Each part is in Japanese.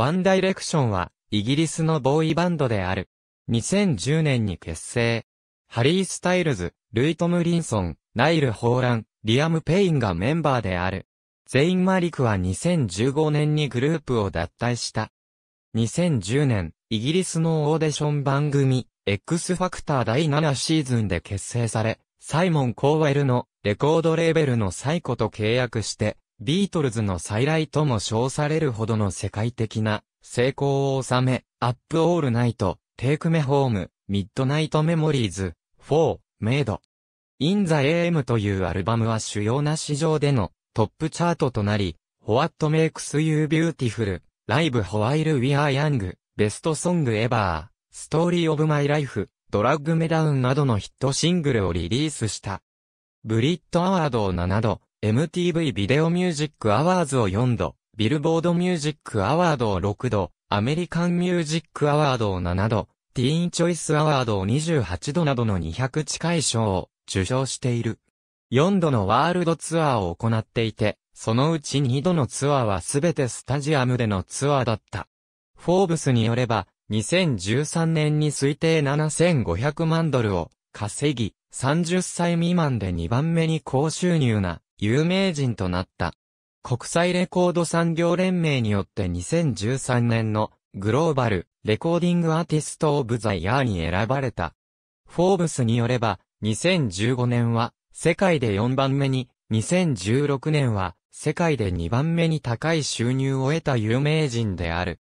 ワンダイレクションは、イギリスのボーイバンドである。2010年に結成。ハリー・スタイルズ、ルイ・トムリンソン、ナイル・ホーラン、リアム・ペインがメンバーである。ゼイン・マリクは2015年にグループを脱退した。2010年、イギリスのオーディション番組、X ファクター第7シーズンで結成され、サイモン・コーウェルのレコードレーベルのサイコと契約して、ビートルズの再来とも称されるほどの世界的な成功を収め、アップオールナイト、テイクメホーム、ミッドナイトメモリーズ、フォー、メイド。インザ AM というアルバムは主要な市場でのトップチャートとなり、What Makes You Beautiful, Live While We Are Young, Best Song Ever, Story of My Life, Drag Me Down などのヒットシングルをリリースした。ブリットアワードを7度、MTV ビデオミュージックアワーズを4度、ビルボードミュージックアワードを6度、アメリカンミュージックアワードを7度、ティーンチョイスアワードを28度などの200近い賞を受賞している。4度のワールドツアーを行っていて、そのうち2度のツアーはすべてスタジアムでのツアーだった。フォーブスによれば、2013年に推定7500万ドルを稼ぎ、30歳未満で2番目に高収入な有名人となった。国際レコード産業連盟によって2013年のグローバルレコーディングアーティストオブザイヤーに選ばれた。フォーブスによれば2015年は世界で4番目に2016年は世界で2番目に高い収入を得た有名人である。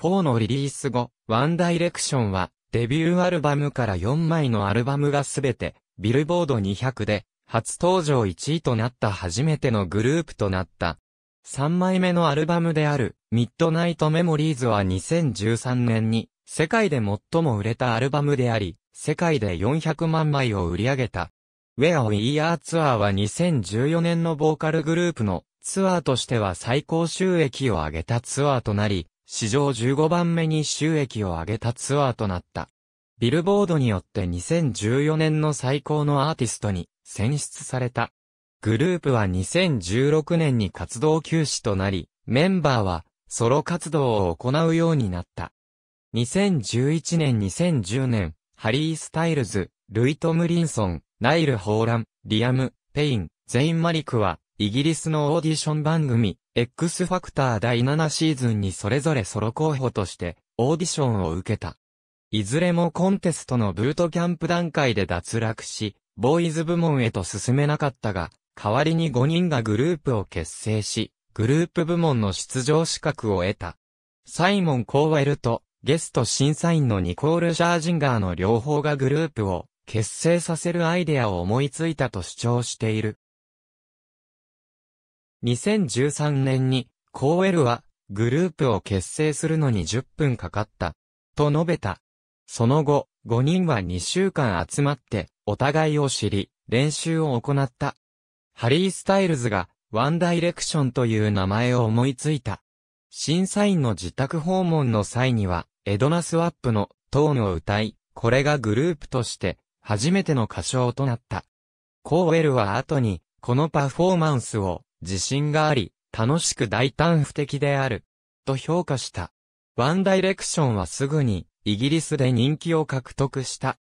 4のリリース後、ワンダイレクションはデビューアルバムから4枚のアルバムがすべてビルボード200で初登場1位となった初めてのグループとなった。3枚目のアルバムである、ミッドナイトメモリーズは2013年に、世界で最も売れたアルバムであり、世界で400万枚を売り上げた。Where We Are ツアーは2014年のボーカルグループのツアーとしては最高収益を上げたツアーとなり、史上15番目に収益を上げたツアーとなった。ビルボードによって2014年の最高のアーティストに選出された。グループは2016年に活動休止となり、メンバーはソロ活動を行うようになった。2011年2010年、ハリー・スタイルズ、ルイ・トムリンソン、ナイル・ホーラン、リアム、ペイン、ゼイン・マリクは、イギリスのオーディション番組、X ファクター第7シーズンにそれぞれソロ候補として、オーディションを受けた。いずれもコンテストのブートキャンプ段階で脱落し、ボーイズ部門へと進めなかったが、代わりに5人がグループを結成し、グループ部門の出場資格を得た。サイモン・コーウェルと、ゲスト審査員のニコール・シャージンガーの両方がグループを結成させるアイデアを思いついたと主張している。2013年に、コーウェルは、グループを結成するのに10分かかった。と述べた。その後、5人は2週間集まって、お互いを知り、練習を行った。ハリー・スタイルズが、ワンダイレクションという名前を思いついた。審査員の自宅訪問の際には、エドナ・スワップのトーンを歌い、これがグループとして、初めての歌唱となった。コーウェルは後に、このパフォーマンスを、自信があり、楽しく大胆不敵である、と評価した。ワンダイレクションはすぐに、イギリスで人気を獲得した。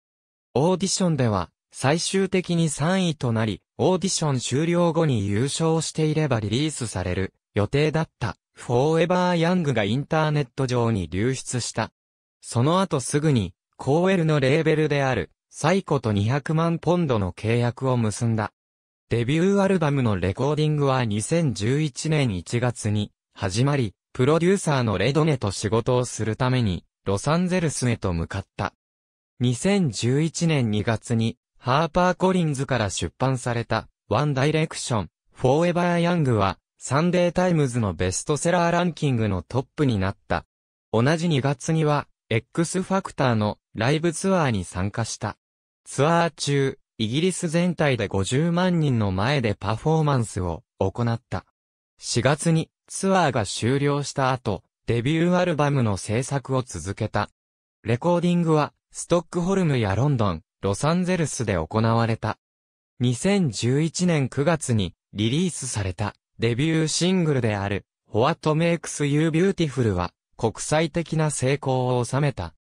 オーディションでは、最終的に3位となり、オーディション終了後に優勝していればリリースされる予定だった、フォーエバー・ヤングがインターネット上に流出した。その後すぐに、コーエルのレーベルである、サイコと200万ポンドの契約を結んだ。デビューアルバムのレコーディングは2011年1月に始まり、プロデューサーのレドネと仕事をするために、ロサンゼルスへと向かった。2011年2月に、ハーパーコリンズから出版された、ワンダイレクション、フォーエバーヤングは、サンデータイムズのベストセラーランキングのトップになった。同じ2月には、X ファクターのライブツアーに参加した。ツアー中、イギリス全体で50万人の前でパフォーマンスを行った。4月にツアーが終了した後、デビューアルバムの制作を続けた。レコーディングは、ストックホルムやロンドン、ロサンゼルスで行われた。2011年9月にリリースされたデビューシングルである What Makes You Beautiful は国際的な成功を収めた。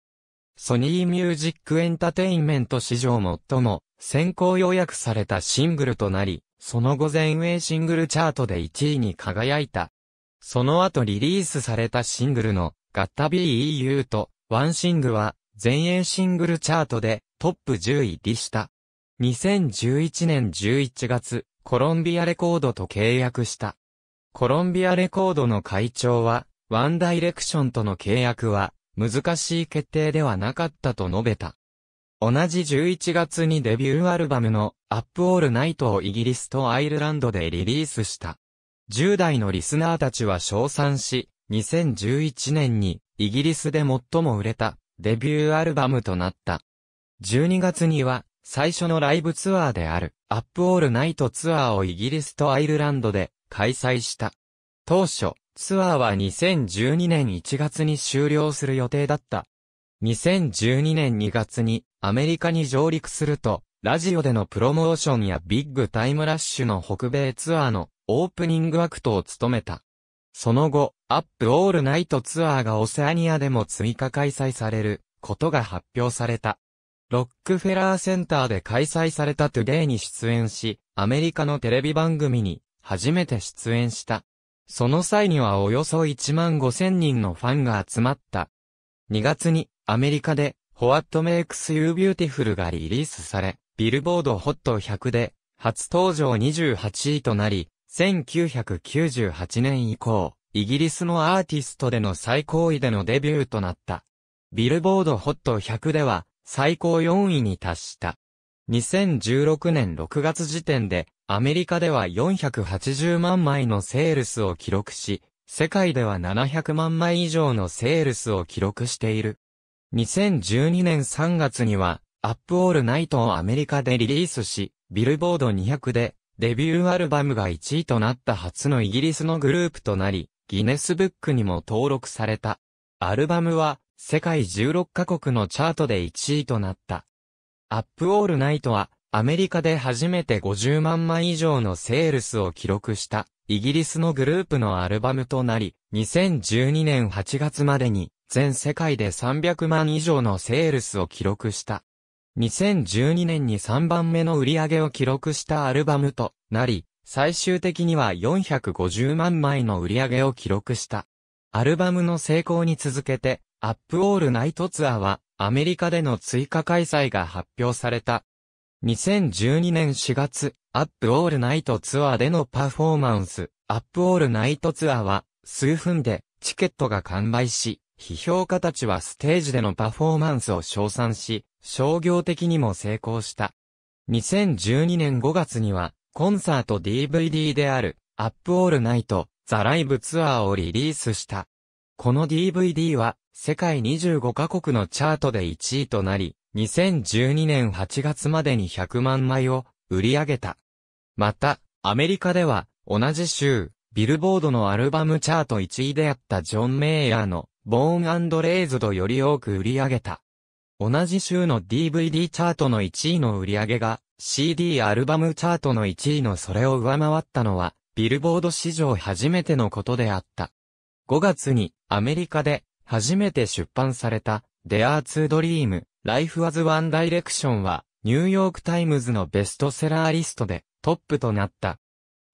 ソニーミュージックエンタテインメント史上最も先行予約されたシングルとなり、その後全英シングルチャートで1位に輝いた。その後リリースされたシングルの、ガッタビー EU と、ワンシングは、全英シングルチャートで、トップ10位でした。2011年11月、コロンビアレコードと契約した。コロンビアレコードの会長は、ワンダイレクションとの契約は、難しい決定ではなかったと述べた。同じ11月にデビューアルバムのアップオールナイトをイギリスとアイルランドでリリースした。10代のリスナーたちは称賛し、2011年にイギリスで最も売れたデビューアルバムとなった。12月には最初のライブツアーであるアップオールナイトツアーをイギリスとアイルランドで開催した。当初、ツアーは2012年1月に終了する予定だった。2012年2月にアメリカに上陸するとラジオでのプロモーションやビッグタイムラッシュの北米ツアーのオープニングアクトを務めた。その後、アップオールナイトツアーがオセアニアでも追加開催されることが発表された。ロックフェラーセンターで開催されたトゥデイに出演し、アメリカのテレビ番組に初めて出演した。その際にはおよそ1万5千人のファンが集まった。2月にアメリカで What Makes You Beautiful がリリースされ、ビルボードホット100で、初登場28位となり、1998年以降、イギリスのアーティストでの最高位でのデビューとなった。ビルボードホット100では、最高4位に達した。2016年6月時点で、アメリカでは480万枚のセールスを記録し、世界では700万枚以上のセールスを記録している。2012年3月には、アップオールナイトをアメリカでリリースし、ビルボード200で、デビューアルバムが1位となった初のイギリスのグループとなり、ギネスブックにも登録された。アルバムは、世界16カ国のチャートで1位となった。アップオールナイトは、アメリカで初めて50万枚以上のセールスを記録した、イギリスのグループのアルバムとなり、2012年8月までに、全世界で300万以上のセールスを記録した。2012年に3番目の売り上げを記録したアルバムとなり、最終的には450万枚の売り上げを記録した。アルバムの成功に続けて、アップオールナイトツアーはアメリカでの追加開催が発表された。2012年4月、アップオールナイトツアーでのパフォーマンス、アップオールナイトツアーは数分でチケットが完売し、批評家たちはステージでのパフォーマンスを称賛し、商業的にも成功した。2012年5月には、コンサート DVD である、アップオールナイト、ザ・ライブツアーをリリースした。この DVD は、世界25カ国のチャートで1位となり、2012年8月までに100万枚を売り上げた。また、アメリカでは、同じ週、ビルボードのアルバムチャート1位であったジョン・メイヤーの、ボーンレイズドより多く売り上げた。同じ週の DVD チャートの1位の売り上げが CD アルバムチャートの1位のそれを上回ったのはビルボード史上初めてのことであった。5月にアメリカで初めて出版された Dare to Dream Life as One Direction はニューヨークタイムズのベストセラーリストでトップとなった。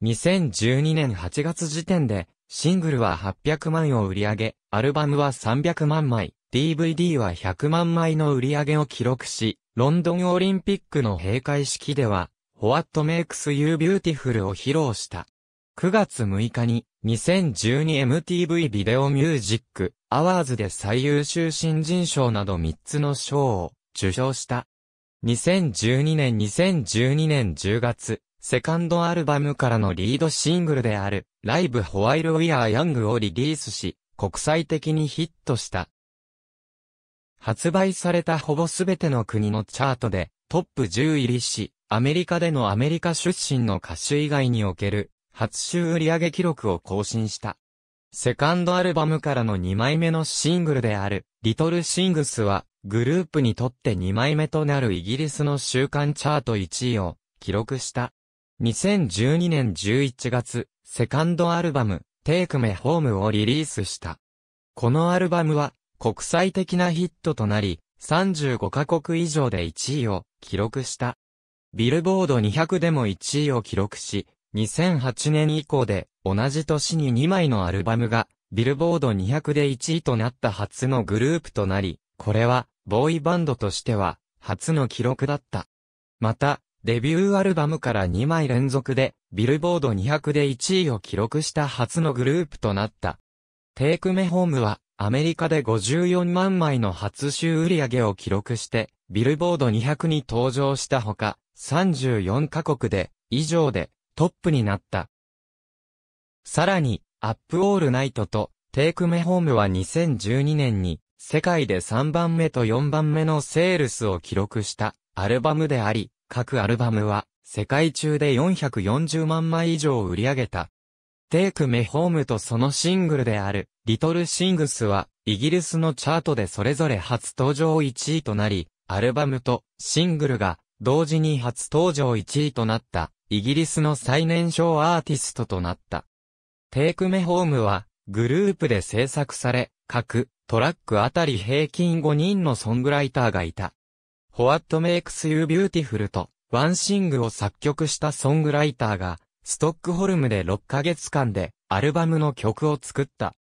2012年8月時点でシングルは800万を売り上げ、アルバムは300万枚、DVD は100万枚の売り上げを記録し、ロンドンオリンピックの閉会式では、What Makes You Beautiful を披露した。9月6日に 2012MTV ビデオミュージックアワーズで最優秀新人賞など3つの賞を受賞した。2012年2012年10月、セカンドアルバムからのリードシングルである、ライブホワイルウィアーヤングをリリースし、国際的にヒットした。発売されたほぼすべての国のチャートでトップ10入りし、アメリカでのアメリカ出身の歌手以外における初週売上記録を更新した。セカンドアルバムからの2枚目のシングルである、リトルシングスは、グループにとって2枚目となるイギリスの週間チャート1位を記録した。2012年11月、セカンドアルバム、テイクメホームをリリースした。このアルバムは、国際的なヒットとなり、35カ国以上で1位を記録した。ビルボード200でも1位を記録し、2008年以降で同じ年に2枚のアルバムがビルボード200で1位となった初のグループとなり、これはボーイバンドとしては初の記録だった。また、デビューアルバムから2枚連続でビルボード200で1位を記録した初のグループとなった。テイクメホームはアメリカで54万枚の初週売上を記録して、ビルボード200に登場したほか、34カ国で、以上で、トップになった。さらに、アップオールナイトと、テイクメホームは2012年に、世界で3番目と4番目のセールスを記録したアルバムであり、各アルバムは世界中で440万枚以上売り上げたテイクメホームとそのシングルである、リトルシングスは、イギリスのチャートでそれぞれ初登場1位となり、アルバムとシングルが、同時に初登場1位となった、イギリスの最年少アーティストとなった。テイクメホームは、グループで制作され、各トラックあたり平均5人のソングライターがいた。What Makes You Beautiful と、ワンシングを作曲したソングライターが、ストックホルムで6ヶ月間でアルバムの曲を作った。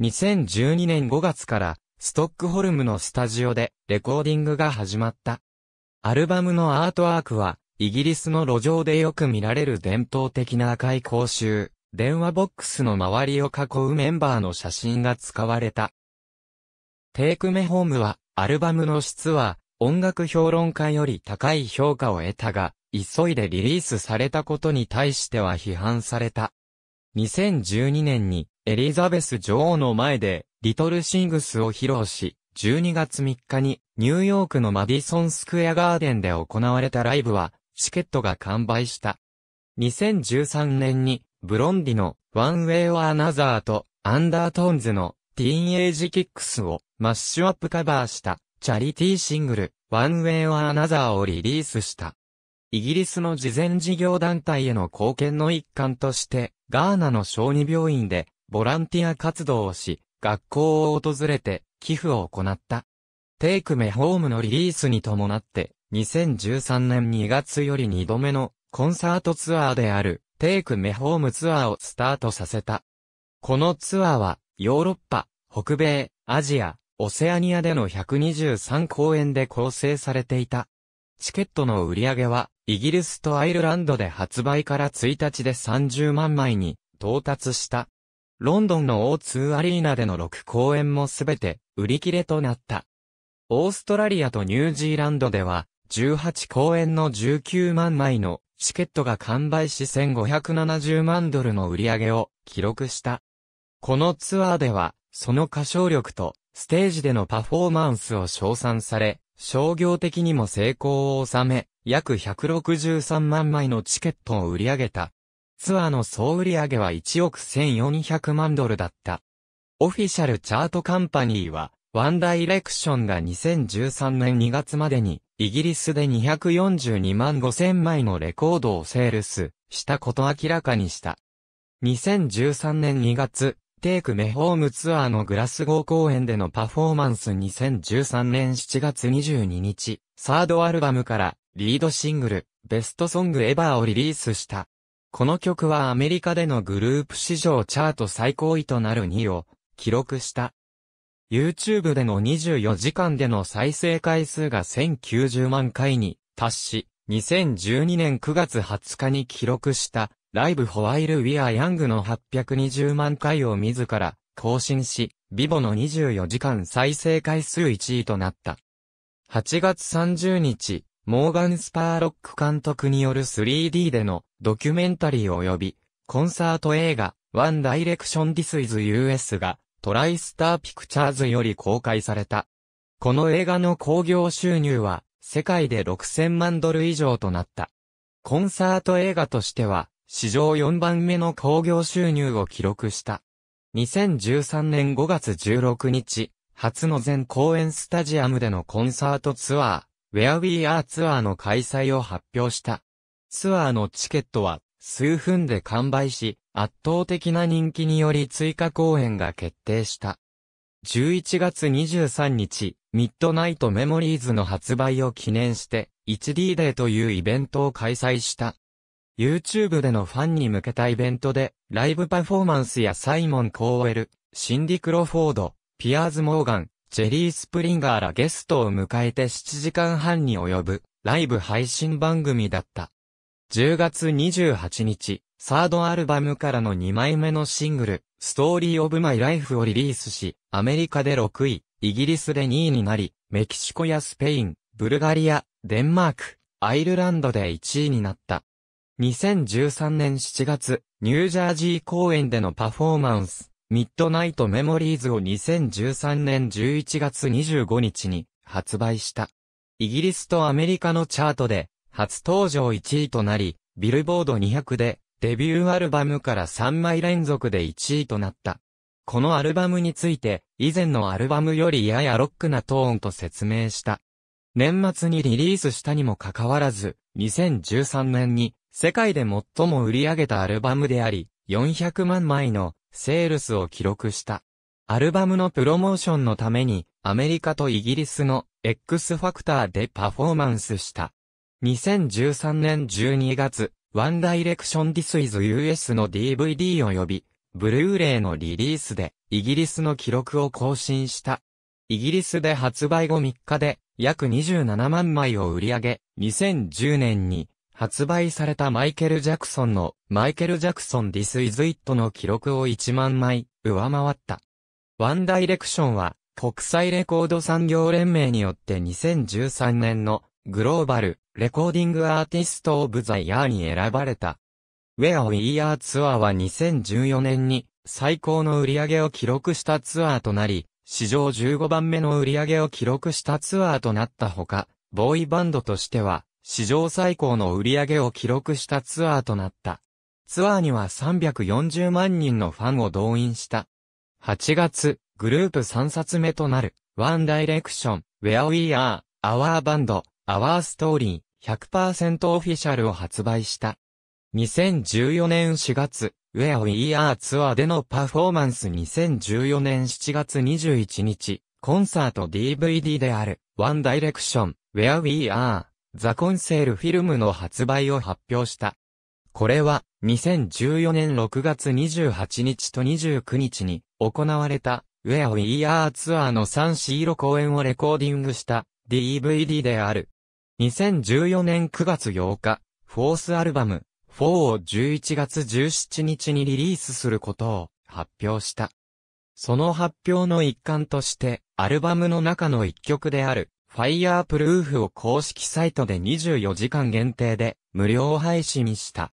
2012年5月からストックホルムのスタジオでレコーディングが始まった。アルバムのアートワークはイギリスの路上でよく見られる伝統的な赤い公衆、電話ボックスの周りを囲うメンバーの写真が使われた。テイクメホームはアルバムの質は音楽評論家より高い評価を得たが、急いでリリースされたことに対しては批判された。2012年にエリザベス女王の前でリトルシングスを披露し、12月3日にニューヨークのマディソンスクエアガーデンで行われたライブはチケットが完売した。2013年にブロンディのワンウェイオアナザーとアンダートーンズのティーンエイジキックスをマッシュアップカバーしたチャリティーシングルワンウェイオアナザーをリリースした。イギリスの慈善事業団体への貢献の一環として、ガーナの小児病院で、ボランティア活動をし、学校を訪れて、寄付を行った。テイクメホームのリリースに伴って、2013年2月より2度目のコンサートツアーである、テイクメホームツアーをスタートさせた。このツアーは、ヨーロッパ、北米、アジア、オセアニアでの123公演で構成されていた。チケットの売り上げは、イギリスとアイルランドで発売から1日で30万枚に到達した。ロンドンの O2 アリーナでの6公演もすべて売り切れとなった。オーストラリアとニュージーランドでは18公演の19万枚のチケットが完売し1570万ドルの売り上げを記録した。このツアーではその歌唱力とステージでのパフォーマンスを称賛され、商業的にも成功を収め、約163万枚のチケットを売り上げた。ツアーの総売上は1億1400万ドルだった。オフィシャルチャートカンパニーは、ワンダイレクションが2013年2月までに、イギリスで242万5000枚のレコードをセールスしたこと明らかにした。2013年2月、テイクメホームツアーのグラスゴー公演でのパフォーマンス2013年7月22日、サードアルバムからリードシングル、ベストソングエバーをリリースした。この曲はアメリカでのグループ史上チャート最高位となる2位を記録した。YouTube での24時間での再生回数が1090万回に達し、2012年9月20日に記録したライブホワイル・ウィア・ヤングの820万回を自ら更新し、ビボの24時間再生回数1位となった。8月30日、モーガン・スパーロック監督による 3D でのドキュメンタリー及びコンサート映画 One Direction This is US がトライスターピクチャーズより公開された。この映画の興行収入は世界で6000万ドル以上となった。コンサート映画としては史上4番目の興行収入を記録した。2013年5月16日、初の全公演スタジアムでのコンサートツアー、Where We Are ツアーの開催を発表した。ツアーのチケットは数分で完売し、圧倒的な人気により追加公演が決定した。11月23日、ミッドナイトメモリーズの発売を記念して、1D デーというイベントを開催した。YouTube でのファンに向けたイベントで、ライブパフォーマンスやサイモン・コーエル、シンディ・クロフォード、ピアーズ・モーガン、ジェリー・スプリンガーらゲストを迎えて7時間半に及ぶライブ配信番組だった。10月28日、サードアルバムからの2枚目のシングル、ストーリーオブマイライフをリリースし、アメリカで6位、イギリスで2位になり、メキシコやスペイン、ブルガリア、デンマーク、アイルランドで1位になった。2013年7月、ニュージャージー公演でのパフォーマンス、ミッドナイトメモリーズを2013年11月25日に発売した。イギリスとアメリカのチャートで初登場1位となり、ビルボード200でデビューアルバムから3枚連続で1位となった。このアルバムについて、以前のアルバムよりややロックなトーンと説明した。年末にリリースしたにもかかわらず、2013年に世界で最も売り上げたアルバムであり、400万枚のセールスを記録した。アルバムのプロモーションのために、アメリカとイギリスの X ファクターでパフォーマンスした。2013年12月、ワンダイレクションディスイズ US の DVD 及び、ブルーレイのリリースで、イギリスの記録を更新した。イギリスで発売後3日で、約27万枚を売り上げ、2010年に、発売されたマイケル・ジャクソンのマイケル・ジャクソン・ディス・イズ・イットの記録を1万枚上回った。ワンダイレクションは国際レコード産業連盟によって2013年のグローバルレコーディングアーティスト・オブ・ザ・イヤーに選ばれた。ウェア・ウィー・ e ーツアーは2014年に最高の売り上げを記録したツアーとなり、史上15番目の売り上げを記録したツアーとなったほか、ボーイバンドとしては史上最高の売り上げを記録したツアーとなった。ツアーには340万人のファンを動員した。8月、グループ3冊目となる、ワンダイレクション、Where We Are、Our Band、Our Story、100%オフィシャルを発売した。2014年4月、Where We Are ツアーでのパフォーマンス2014年7月21日、コンサート DVD である、ワンダイレクション、Where We Are、ザ・コンセールフィルムの発売を発表した。これは、2014年6月28日と29日に行われた、Where We Are ツアーの3シーロ公演をレコーディングした DVD である。2014年9月8日、フォースアルバム、4を11月17日にリリースすることを発表した。その発表の一環として、アルバムの中の一曲である、ファイヤープルーフを公式サイトで24時間限定で無料配信した。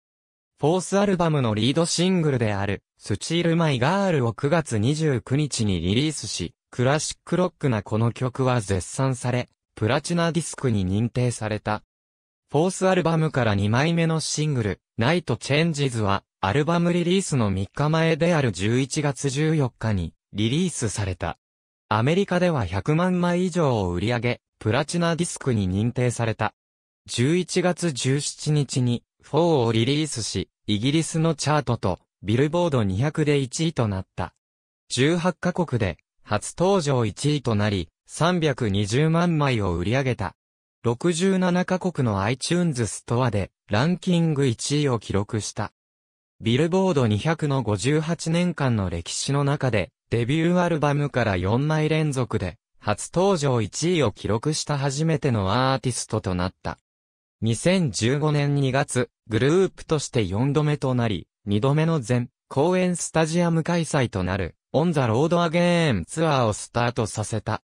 フォースアルバムのリードシングルである、スチールマイガールを9月29日にリリースし、クラシックロックなこの曲は絶賛され、プラチナディスクに認定された。フォースアルバムから2枚目のシングル、ナイトチェンジズは、アルバムリリースの3日前である11月14日にリリースされた。アメリカでは100万枚以上を売り上げ、プラチナディスクに認定された。11月17日に4をリリースし、イギリスのチャートとビルボード200で1位となった。18カ国で初登場1位となり、320万枚を売り上げた。67カ国の iTunes ストアでランキング1位を記録した。ビルボード200の58年間の歴史の中でデビューアルバムから4枚連続で、初登場1位を記録した初めてのアーティストとなった。2015年2月、グループとして4度目となり、2度目の全、公演スタジアム開催となる、オンザロードアゲーンツアーをスタートさせた。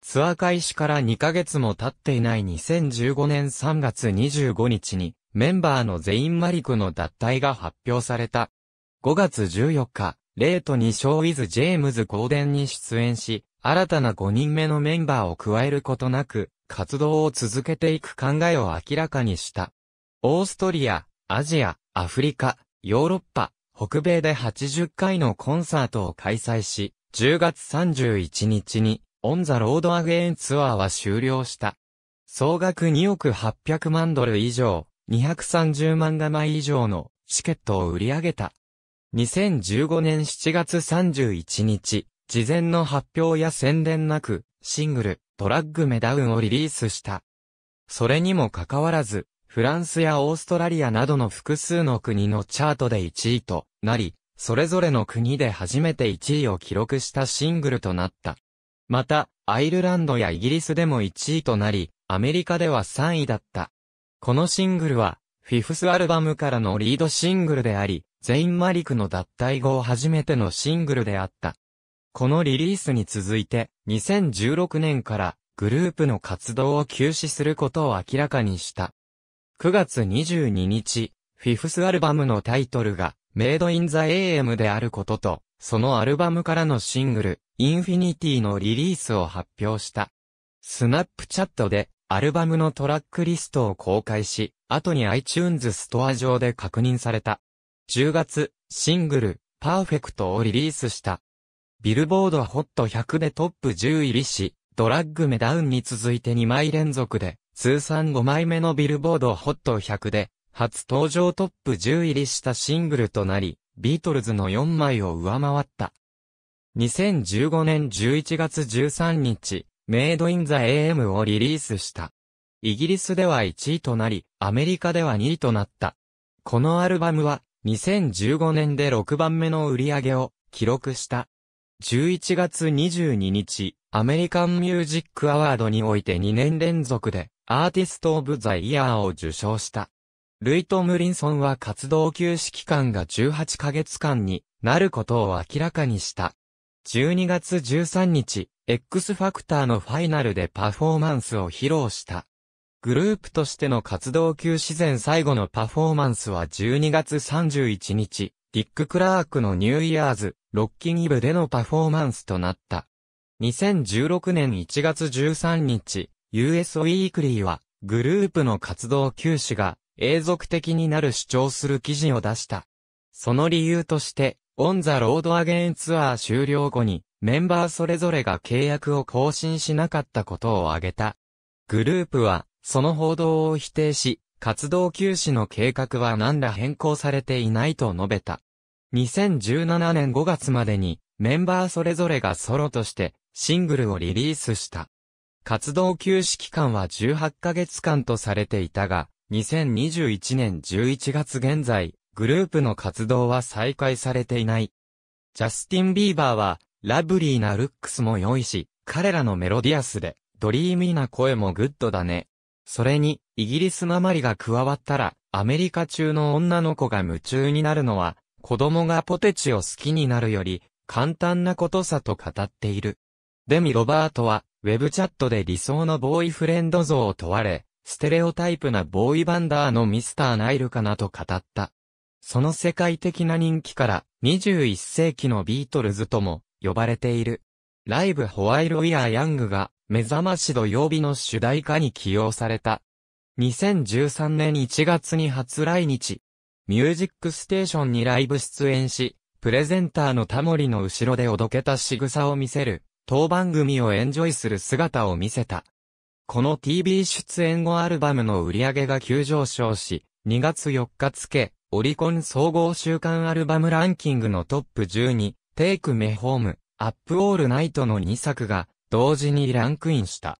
ツアー開始から2ヶ月も経っていない2015年3月25日に、メンバーの全員マリクの脱退が発表された。5月14日、レート2ーウィズ・ジェームズ・ゴーデンに出演し、新たな5人目のメンバーを加えることなく、活動を続けていく考えを明らかにした。オーストリア、アジア、アフリカ、ヨーロッパ、北米で80回のコンサートを開催し、10月31日に、オンザロードアゲインツアーは終了した。総額2億800万ドル以上、230万玉以上のチケットを売り上げた。2015年7月31日、事前の発表や宣伝なく、シングル、ドラッグメダウンをリリースした。それにもかかわらず、フランスやオーストラリアなどの複数の国のチャートで1位となり、それぞれの国で初めて1位を記録したシングルとなった。また、アイルランドやイギリスでも1位となり、アメリカでは3位だった。このシングルは、フィフスアルバムからのリードシングルであり、ゼイン・マリクの脱退後初めてのシングルであった。このリリースに続いて、2016年からグループの活動を休止することを明らかにした。9月22日、フィフスアルバムのタイトルが、メイドインザ AM であることと、そのアルバムからのシングル、インフィニティのリリースを発表した。スナップチャットで、アルバムのトラックリストを公開し、後に iTunes ストア上で確認された。10月、シングル、パーフェクトをリリースした。ビルボードホット100でトップ10入りし、ドラッグメダウンに続いて2枚連続で、通算5枚目のビルボードホット100で、初登場トップ10入りしたシングルとなり、ビートルズの4枚を上回った。2015年11月13日、メイドインザ AM をリリースした。イギリスでは1位となり、アメリカでは2位となった。このアルバムは、2015年で6番目の売り上げを記録した。11月22日、アメリカンミュージックアワードにおいて2年連続でアーティスト・オブ・ザ・イヤーを受賞した。ルイ・トムリンソンは活動休止期間が18ヶ月間になることを明らかにした。12月13日、X ファクターのファイナルでパフォーマンスを披露した。グループとしての活動休止前最後のパフォーマンスは12月31日、ディック・クラークのニューイヤーズ、ロッキンイブでのパフォーマンスとなった。2016年1月13日、US ウィークリーは、グループの活動休止が永続的になる主張する記事を出した。その理由として、オンザロードアゲンツアー終了後に、メンバーそれぞれが契約を更新しなかったことを挙げた。グループは、その報道を否定し、活動休止の計画は何ら変更されていないと述べた。2017年5月までに、メンバーそれぞれがソロとして、シングルをリリースした。活動休止期間は18ヶ月間とされていたが、2021年11月現在、グループの活動は再開されていない。ジャスティン・ビーバーは、ラブリーなルックスも良いし、彼らのメロディアスで、ドリーミーな声もグッドだね、それに、イギリスなまりが加わったら、アメリカ中の女の子が夢中になるのは、子供がポテチを好きになるより、簡単なことさと語っている。デミ・ロバートは、ウェブチャットで理想のボーイフレンド像を問われ、ステレオタイプなボーイバンダーのミスター・ナイルかなと語った。その世界的な人気から、21世紀のビートルズとも呼ばれている。ライブ・ホワイル・ウィア・ヤングが目覚まし土曜日の主題歌に起用された。2013年1月に初来日。ミュージックステーションにライブ出演し、プレゼンターのタモリの後ろでおどけた仕草を見せる、当番組をエンジョイする姿を見せた。この TV 出演後アルバムの売り上げが急上昇し、2月4日付、オリコン総合週間アルバムランキングのトップ12、テイクメホーム、アップオールナイトの2作が、同時にランクインした。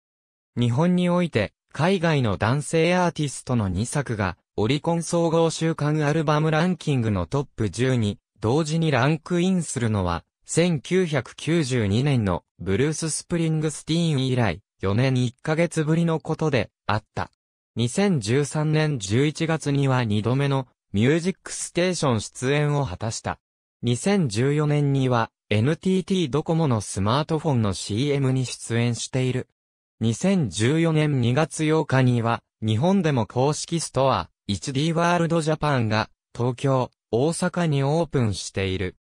日本において、海外の男性アーティストの2作が、オリコン総合週間アルバムランキングのトップ10に、同時にランクインするのは、1992年のブルース・スプリングスティーン以来、4年1ヶ月ぶりのことで、あった。2013年11月には2度目のミュージックステーション出演を果たした。2014年には NTT ドコモのスマートフォンの CM に出演している。2014年2月8日には、日本でも公式ストア、1D ワールドジャパンが、東京、大阪にオープンしている。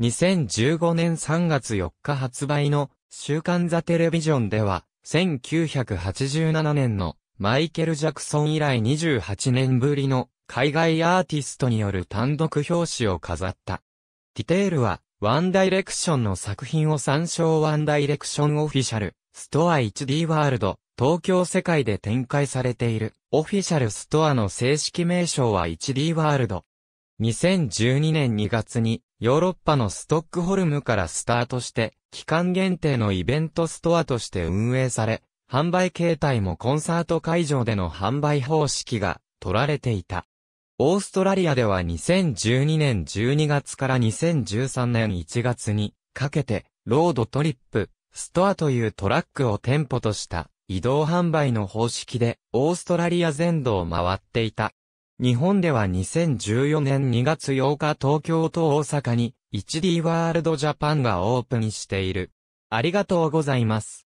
2015年3月4日発売の、週刊ザテレビジョンでは、1987年の、マイケル・ジャクソン以来28年ぶりの、海外アーティストによる単独表紙を飾った。ディテールは、ワンダイレクションの作品を参照ワンダイレクションオフィシャル、ストア 1D ワールド、東京世界で展開されている、オフィシャルストアの正式名称は 1D ワールド。2012年2月に、ヨーロッパのストックホルムからスタートして、期間限定のイベントストアとして運営され、販売形態もコンサート会場での販売方式が取られていた。オーストラリアでは2012年12月から2013年1月にかけて、ロードトリップ、ストアというトラックを店舗とした移動販売の方式でオーストラリア全土を回っていた。日本では2014年2月8日東京と大阪に 1D ワールドジャパンがオープンしている。ありがとうございます。